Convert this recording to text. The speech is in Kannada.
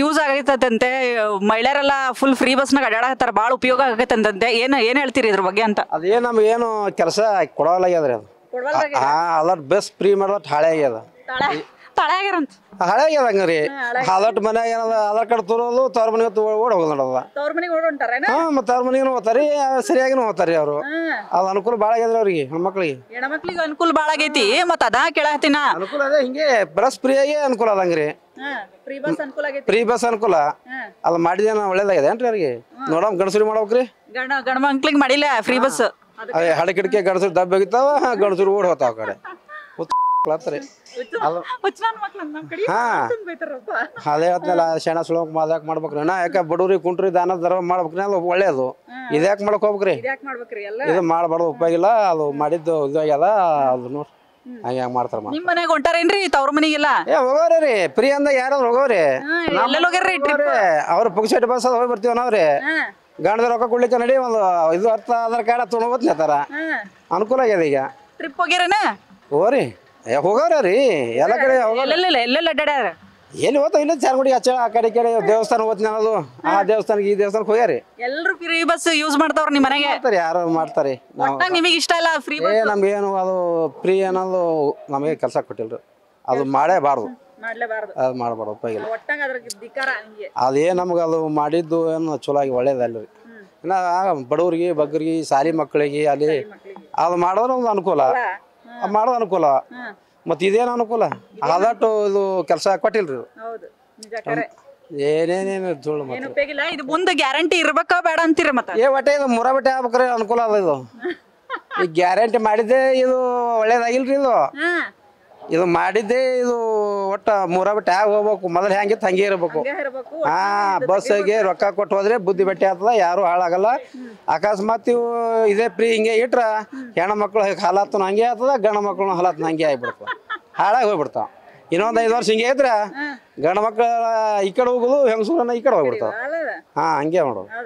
ಯೂಸ್ ಆಗೈತಂತೆ ಮಹಿಳೆಯರೆಲ್ಲ ಫುಲ್ ಫ್ರೀ ಬಸ್ನಾಗ ಅಡ್ಡಾಡತ್ತಾರ ಭಾಳ ಉಪಯೋಗ ಆಗೈತಂತಂತೆ ಏನು ಏನು ಹೇಳ್ತೀರಿ ಇದ್ರ ಬಗ್ಗೆ ಅಂತ ಅದೇ ನಮ್ಗೆ ಏನು ಕೆಲಸ ಕೊಡಲಾಗ್ಯದ್ರಿ ಅದು ಆ ಅದ್ರ ಬಸ್ ಫ್ರೀ ಮಾಡೋದು ಹಾಳೆ ಆಗ್ಯದ ಹಳೆ ಆಗ್ಯದ ಹಂಗ್ರಿ ಅದಟ್ ಮನ್ಯಾಗ ಏನದ ಆಧಾರ್ ಕಾರ್ಡ್ ತೋರೋದು ತವ್ರ ಮನೆಗೆ ಓಡ್ ಹೋಗೋದು ನೋಡದ ಹಾ ಮತ್ತೆ ತವ್ರ ಮನೆಗೆ ಹೋಗ್ತಾರಿ ಸರಿಯಾಗಿ ಹೋಗ್ತಾರಿ ಅವರು ಅದು ಅನುಕೂಲ ಭಾಳ ಆಗ್ಯದ್ರಿ ಅವ್ರಿಗೆ ಹೆಣ್ಮಕ್ಳಿಗೆ ಹೆಣ್ಮಕ್ಳಿಗೆ ಅನುಕೂಲ ಭಾಳ ಆಗೈತಿ ಮತ್ತೆ ಅದಾ ಕೇಳತ್ತಿನ ಅನುಕೂಲ ಅದೇ ಹಿಂಗೆ ಬಸ್ ಫ್ರೀ ಆಗಿ ಅನುಕೂಲ ಅದಂಗ್ರಿ ಫ್ರೀ ಬಸ್ ಅನುಕೂಲ ಅಲ್ಲಿ ಮಾಡಿದ ಒಳ್ಳೇದಾಗಿದೆ ಏನ್ರಿ ಅವ್ರಿಗೆ ನೋಡಮ್ ಗಣಸೂರಿ ಮಾಡ್ಬೇಕ್ರಿ ಗಣ ಮಕ್ಳಿಗೆ ಮಾಡಿಲ್ಲ ಫ್ರೀ ಬಸ್ ಹಡಕಿಡಕೆ ಗಣಸೂರಿ ದಬ್ಬ ಹೋಗಿತಾವ ಗಣಸೂರಿ ಓಡ್ ಹೋತಾವ ಕಡೆ ಅದೇ ಹೇಳ್ತಲ್ಲ ಶಣ ಸುಳಕ್ ಮಾಡ್ಬೇಕ್ರಿ ನಾ ಯಾಕೆ ಬಡವ್ರಿ ಕುಂಟ್ರಿ ದಾನ ಧರ್ಮ ಮಾಡ್ಬೇಕ್ರಿ ಅದು ಒಳ್ಳೇದು ಇದ್ಯಾಕ್ ಮಾಡಕ್ ಹೋಗ್ಬೇಕ್ರಿ ಇದು ಉಪಯೋಗ ಉಪಯೋಗಿಲ್ಲ ಅದು ಮಾಡಿದ್ದು ಇದಾಗ್ಯದ ಅದು ನೋಡ್ರಿ ಹಂಗ ಮಾಡ್ತಾರ ನಿಮ್ ಮನೆಗ್ ಹೊಂಟಾರೇನ್ರಿ ತವ್ರ ಏ ಹೋಗೋರಿ ಯಾರಾದ್ರು ಹೋಗೋರಿ ಎಲ್ಲೆಲ್ಲ ಅವ್ರ ಪುಕ್ಸೆಟ್ ಬಸ್ ಹೋಗಿ ಬರ್ತೀವಿ ಕೊಡ್ಲಿಕ್ಕೆ ನಡಿ ಒಂದು ಇದು ಅರ್ಥ ಆಧಾರ್ ಕಾರ್ಡ್ ಅನುಕೂಲ ಆಗ್ಯದ ಈಗ ಎಲ್ಲ ಕಡೆ ಎಲ್ಲಿ ಹೋತಾವ ಇಲ್ಲ ಚಾರ್ಗುಡಿಗೆ ಹಚ್ಚಳ ಆ ಕಡೆ ಕಡೆ ದೇವಸ್ಥಾನ ಹೋಗ್ತೀನಿ ಅನ್ನೋದು ಆ ದೇವಸ್ಥಾನಕ್ಕೆ ಈ ದೇವಸ್ಥಾನಕ್ಕೆ ಹೋಗ್ಯಾರಿ ಎಲ್ಲರೂ ಫ್ರೀ ಬಸ್ ಯೂಸ್ ಮಾಡ್ತಾವ್ರ ನಿಮ್ಮ ಮನೆಗೆ ಮಾಡ್ತಾರೆ ಯಾರು ಮಾಡ್ತಾರೆ ನಾವು ನಿಮಗೆ ಇಷ್ಟ ಇಲ್ಲ ಫ್ರೀ ಏ ನಮ್ಗೇನು ಅದು ಫ್ರೀ ಅನ್ನೋದು ನಮಗೆ ಕೆಲಸ ಕೊಟ್ಟಿಲ್ರಿ ಅದು ಮಾಡೇಬಾರ್ದು ಅದು ಮಾಡಬಾರ್ದು ಉಪಯೋಗಿಲ್ಲ ಅದೇ ನಮ್ಗೆ ಅದು ಮಾಡಿದ್ದು ಏನು ಚಲೋ ಆಗಿ ಒಳ್ಳೇದಲ್ರಿ ಇನ್ನು ಬಡವ್ರಿಗೆ ಬಗ್ಗರಿಗೆ ಶಾಲಿ ಮಕ್ಕಳಿಗೆ ಅಲ್ಲಿ ಅದು ಮಾಡೋದು ಒಂದು ಅನುಕೂಲ ಮಾಡೋದು ಅನುಕೂಲ ಮತ್ತು ಇದೇನು ಅನುಕೂಲ ಆದಷ್ಟು ಇದು ಕೆಲಸ ಕೊಟ್ಟಿಲ್ರಿ ಏನೇನೇನು ಇದು ಮುಂದೆ ಗ್ಯಾರಂಟಿ ಬೇಡ ಏ ಇದು ಅನುಕೂಲ ಇದು ಈ ಗ್ಯಾರಂಟಿ ಮಾಡಿದ್ದೆ ಇದು ಒಳ್ಳೇದಾಗಿಲ್ರಿ ಇದು ಇದು ಮಾಡಿದ್ದೆ ಇದು ಒಟ್ಟ ಮೂರ ಬಟ್ಟೆ ಆಗ ಹೋಗ್ಬೇಕು ಮೊದಲು ಹೆಂಗಿತ್ತು ಹಂಗೆ ಇರ್ಬೇಕು ಹಾ ಬಸ್ಸಿಗೆ ರೊಕ್ಕ ಕೊಟ್ಟು ಹೋದ್ರೆ ಬುದ್ಧಿ ಬಟ್ಟೆ ಆಗ್ತದ ಯಾರು ಹಾಳಾಗಲ್ಲ ಅಕಸ್ಮಾತ್ ಇವು ಇದೇ ಪ್ರೀ ಹಿಂಗೆ ಇಟ್ರ ಹೆಣ್ಮಕ್ಳು ಹಾಲಾತನ ಹಂಗೆ ಆಗ್ತದ ಗಂಡ ಮಕ್ಕಳು ಹಾಲಾತನ ಹಂಗೆ ಆಗ್ಬಿಡ್ತದ ಹಾಳಾಗಿ ಹೋಗ್ಬಿಡ್ತಾವ ಇನ್ನೊಂದ್ ಐದು ವರ್ಷ ಹಿಂಗೆ ಐತ್ರ ಗಂಡ ಮಕ್ಕಳ ಈ ಕಡೆ ಹೋಗುದು ಹೆಂಗಸೂರನ್ನ ಈ ಕಡೆ ಹೋಗ್ಬಿಡ್ತಾವ ಹಾ ಹಂಗೆ ಮಾಡೋದು